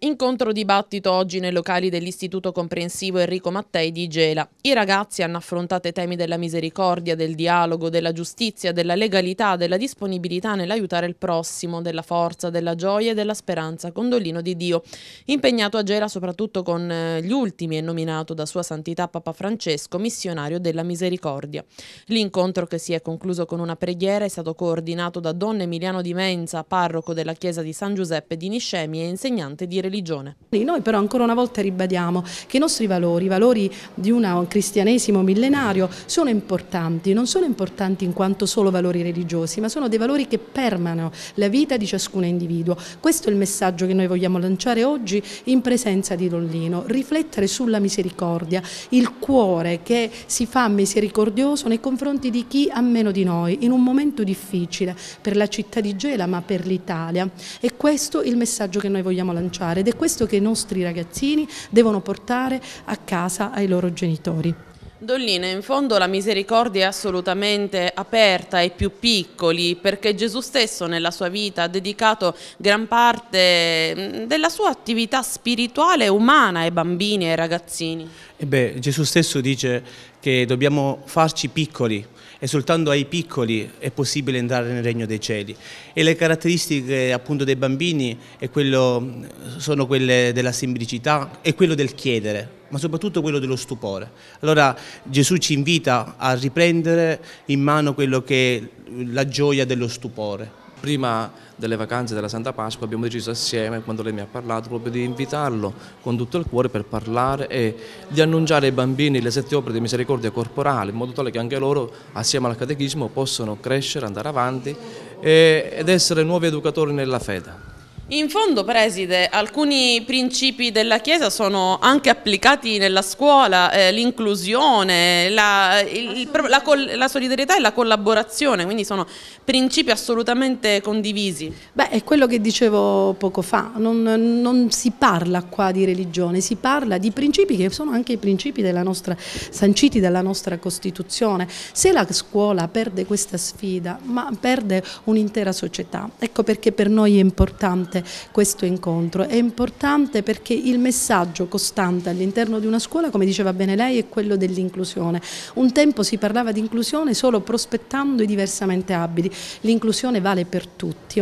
Incontro dibattito oggi nei locali dell'Istituto Comprensivo Enrico Mattei di Gela. I ragazzi hanno affrontato i temi della misericordia, del dialogo, della giustizia, della legalità, della disponibilità nell'aiutare il prossimo, della forza, della gioia e della speranza. Condolino di Dio, impegnato a Gela soprattutto con eh, gli ultimi e nominato da Sua Santità Papa Francesco, missionario della misericordia. L'incontro che si è concluso con una preghiera è stato coordinato da Don Emiliano Di Menza, parroco della chiesa di San Giuseppe di Niscemi e insegnante di religione religione. Noi però ancora una volta ribadiamo che i nostri valori, i valori di un cristianesimo millenario sono importanti, non sono importanti in quanto solo valori religiosi, ma sono dei valori che permanano la vita di ciascun individuo. Questo è il messaggio che noi vogliamo lanciare oggi in presenza di Dollino, riflettere sulla misericordia, il cuore che si fa misericordioso nei confronti di chi ha meno di noi, in un momento difficile per la città di Gela ma per l'Italia. E questo è il messaggio che noi vogliamo lanciare ed è questo che i nostri ragazzini devono portare a casa ai loro genitori. Dollina, in fondo la misericordia è assolutamente aperta ai più piccoli perché Gesù stesso nella sua vita ha dedicato gran parte mm, della sua attività spirituale e umana ai bambini e ai ragazzini. E beh, Gesù stesso dice che dobbiamo farci piccoli e soltanto ai piccoli è possibile entrare nel regno dei cieli e le caratteristiche appunto dei bambini quello, mm, sono quelle della semplicità e quello del chiedere ma soprattutto quello dello stupore. Allora Gesù ci invita a riprendere in mano quello che è la gioia dello stupore. Prima delle vacanze della Santa Pasqua abbiamo deciso assieme, quando lei mi ha parlato, proprio di invitarlo con tutto il cuore per parlare e di annunciare ai bambini le sette opere di misericordia corporale, in modo tale che anche loro, assieme al catechismo, possano crescere, andare avanti ed essere nuovi educatori nella fede. In fondo, Preside, alcuni principi della Chiesa sono anche applicati nella scuola, eh, l'inclusione, la, la, la, solidarietà e la collaborazione, quindi sono principi assolutamente condivisi. Beh, è quello che dicevo poco fa, non, non si parla qua di religione, si parla di principi che sono anche i principi della nostra, sanciti dalla nostra Costituzione. Se la scuola perde questa sfida, ma perde un'intera società, ecco perché per noi è importante importante questo incontro, è importante perché il messaggio costante all'interno di una scuola, come diceva bene lei, è quello dell'inclusione. Un tempo si parlava di inclusione solo prospettando i diversamente abili, l'inclusione vale per tutti.